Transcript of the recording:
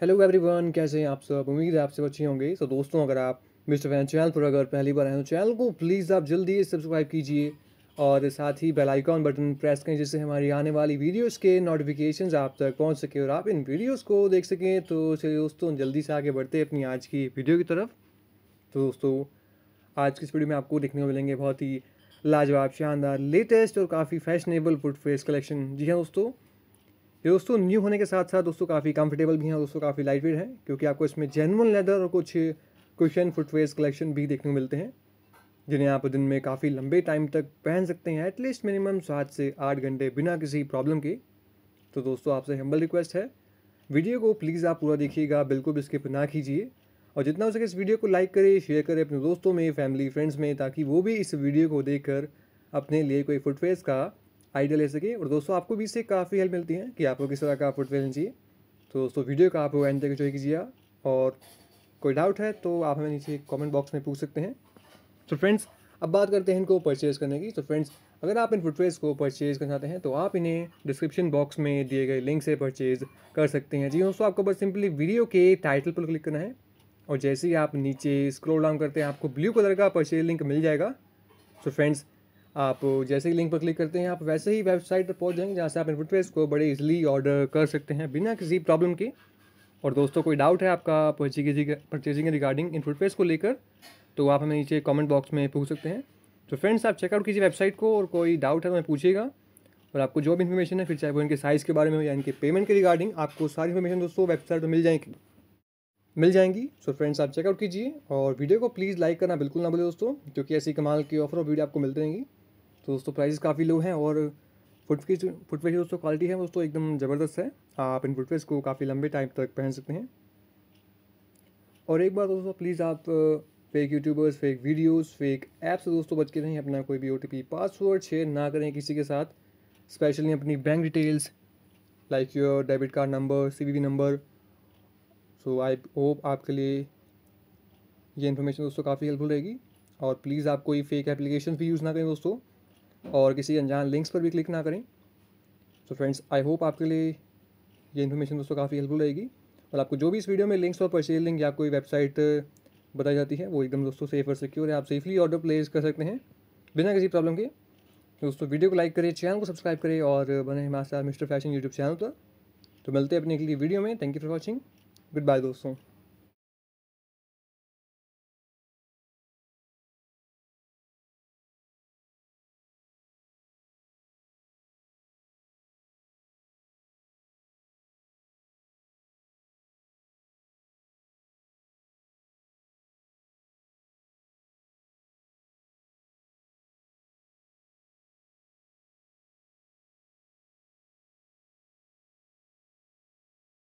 hello everyone कैसे हैं आप सब उम्मीद है आप सब अच्छे होंगे तो दोस्तों अगर आप मिस्टर फैन चैनल पर अगर पहली बार आए हो चैनल को प्लीज़ आप जल्दी सब्सक्राइब कीजिए और साथ ही बेल आइकॉन बटन प्रेस करें जिससे हमारी आने वाली वीडियोस के नोटिफिकेशंस आप तक पहुंच सके और आप इन वीडियोस को देख सकें तो चलिए दोस्तों जल्दी से आगे बढ़ते अपनी आज की वीडियो की तरफ तो दोस्तों आज की इस वीडियो में आपको देखने को मिलेंगे बहुत ही लाजवाब शानदार लेटेस्ट और काफ़ी फैशनेबल फुटफेस कलेक्शन जी हाँ दोस्तों ये दोस्तों न्यू होने के साथ साथ दोस्तों काफ़ी कंफर्टेबल भी हैं दोस्तों काफ़ी लाइट वेट है क्योंकि आपको इसमें जेनवन लेदर और कुछ क्वेश्चन फुटवेयर कलेक्शन भी देखने को मिलते हैं जिन्हें आप दिन में काफ़ी लंबे टाइम तक पहन सकते हैं एटलीस्ट मिनिमम सात से आठ घंटे बिना किसी प्रॉब्लम के तो दोस्तों आपसे हम्बल रिक्वेस्ट है वीडियो को प्लीज़ आप पूरा देखिएगा बिल्कुल भी स्किप ना कीजिए और जितना हो सके इस वीडियो को लाइक करें शेयर करें अपने दोस्तों में फैमिली फ्रेंड्स में ताकि वो भी इस वीडियो को देखकर अपने लिए कोई फुटवेयर का आइडिया ले सके और दोस्तों आपको भी इससे काफ़ी हेल्प मिलती है कि आपको किस तरह का फुटवेयर लेना चाहिए तो दोस्तों वीडियो का आप एंड तक एंजॉय कीजिएगा और कोई डाउट है तो आप हमें नीचे कमेंट बॉक्स में पूछ सकते हैं तो फ्रेंड्स अब बात करते हैं इनको परचेज़ करने की तो फ्रेंड्स अगर आप इन फुटवेयर्स को परचेज़ करना चाहते हैं तो आप इन्हें डिस्क्रिप्शन बॉक्स में दिए गए लिंक से परचेज़ कर सकते हैं जी हाँ, दोस्तों आपको बस सिंपली वीडियो के टाइटल पर क्लिक करना है और जैसे ही आप नीचे स्क्रोल डाउन करते हैं आपको ब्लू कलर का परचेज लिंक मिल जाएगा तो फ्रेंड्स आप जैसे ही लिंक पर क्लिक करते हैं आप वैसे ही वेबसाइट पर पहुंच जाएंगे जहाँ से आप इन्वर्ट्रेस को बड़े इजीली ऑर्डर कर सकते हैं बिना किसी प्रॉब्लम के और दोस्तों कोई डाउट है आपका परचेजिंग परचेजिंग रिगार्डिंग इन्वर्ट्रेस को लेकर तो आप हमें नीचे कमेंट बॉक्स में पूछ सकते हैं तो फ्रेंड्स आप चेकआउट कीजिए वेबसाइट को और कोई डाउट है तो हमें पूछिएगा और आपको जो भी इन्फॉर्मेशन है फिर चाहे वो इनके साइज़ के बारे में हो या इनके पेमेंट के रिगार्डिंग आपको सारी इन्फॉर्मेशन दोस्तों वेबसाइट पर मिल जाएगी मिल जाएंगी सो फ्रेंड्स आप चेकआउट कीजिए और वीडियो को प्लीज़ लाइक करना बिल्कुल ना भूलें दोस्तों क्योंकि ऐसी कमाल की ऑफर और वीडियो आपको मिलते रहेंगी तो दोस्तों प्राइस काफ़ी लो हैं और फुटवेयर की फुटवेयर की दोस्तों क्वालिटी है दोस्तों एकदम ज़बरदस्त है आप इन फुटवेयर को काफ़ी लंबे टाइम तक पहन सकते हैं और एक बार दोस्तों प्लीज़ आप fake YouTubers fake videos fake app से दोस्तों बच के रहें अपना कोई भी ओ पासवर्ड शेयर ना करें किसी के साथ स्पेशली अपनी bank details like your debit card number C number so I hope आपके लिए ये इन्फॉर्मेशन दोस्तों काफ़ी हेल्पफुल रहेगी और प्लीज़ आप कोई फेक एप्लीकेशन भी यूज़ ना करें दोस्तों और किसी अनजान लिंक्स पर भी क्लिक ना करें सो फ्रेंड्स आई होप आपके लिए ये इन्फॉर्मेशन दोस्तों काफ़ी हेल्पफुल रहेगी और आपको जो भी इस वीडियो में लिंक्स और परचेज लिंक या कोई वेबसाइट बताई जाती है वो एकदम दोस्तों सेफ और सिक्योर है आप सेफली ऑर्डर प्लेस कर सकते हैं बिना किसी प्रॉब्लम के दोस्तों वीडियो को लाइक करें चैनल को सब्सक्राइब करें और बने हमारे साथ मिस्टर फैशन यूट्यूब चैनल पर तो मिलते हैं अपने अगली वीडियो में thank you for watching goodbye दोस्तों